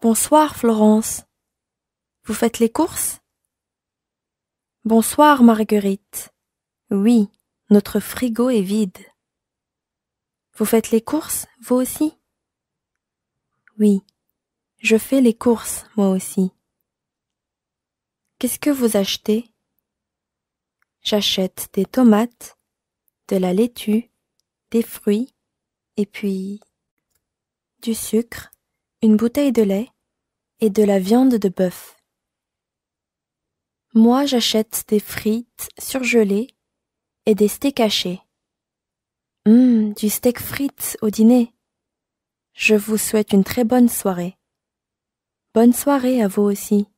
Bonsoir, Florence. Vous faites les courses? Bonsoir, Marguerite. Oui, notre frigo est vide. Vous faites les courses, vous aussi? Oui, je fais les courses, moi aussi. Qu'est-ce que vous achetez? J'achète des tomates, de la laitue, des fruits, et puis du sucre, une bouteille de lait et de la viande de bœuf. Moi, j'achète des frites surgelées et des steaks hachés. Hum, du steak frites au dîner. Je vous souhaite une très bonne soirée. Bonne soirée à vous aussi.